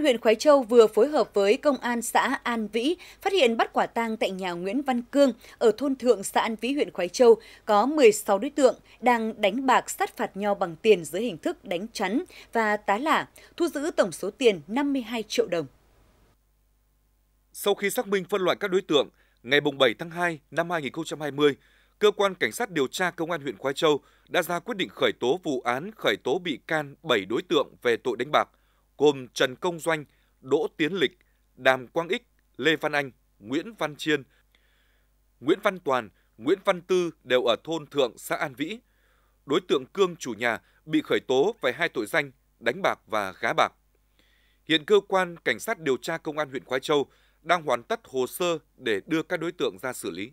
an huyện Khói Châu vừa phối hợp với Công an xã An Vĩ phát hiện bắt quả tang tại nhà Nguyễn Văn Cương ở thôn Thượng xã An Vĩ huyện Khói Châu có 16 đối tượng đang đánh bạc sát phạt nhau bằng tiền dưới hình thức đánh chắn và tá lả, thu giữ tổng số tiền 52 triệu đồng. Sau khi xác minh phân loại các đối tượng, ngày 7 tháng 2 năm 2020, cơ quan cảnh sát điều tra công an huyện Khoai Châu đã ra quyết định khởi tố vụ án khởi tố bị can 7 đối tượng về tội đánh bạc gồm Trần Công Doanh, Đỗ Tiến Lịch, Đàm Quang Ích, Lê Văn Anh, Nguyễn Văn Chiên, Nguyễn Văn Toàn, Nguyễn Văn Tư đều ở thôn Thượng, xã An Vĩ. Đối tượng Cương chủ nhà bị khởi tố về hai tội danh đánh bạc và gá bạc. Hiện cơ quan cảnh sát điều tra công an huyện Khói Châu đang hoàn tất hồ sơ để đưa các đối tượng ra xử lý.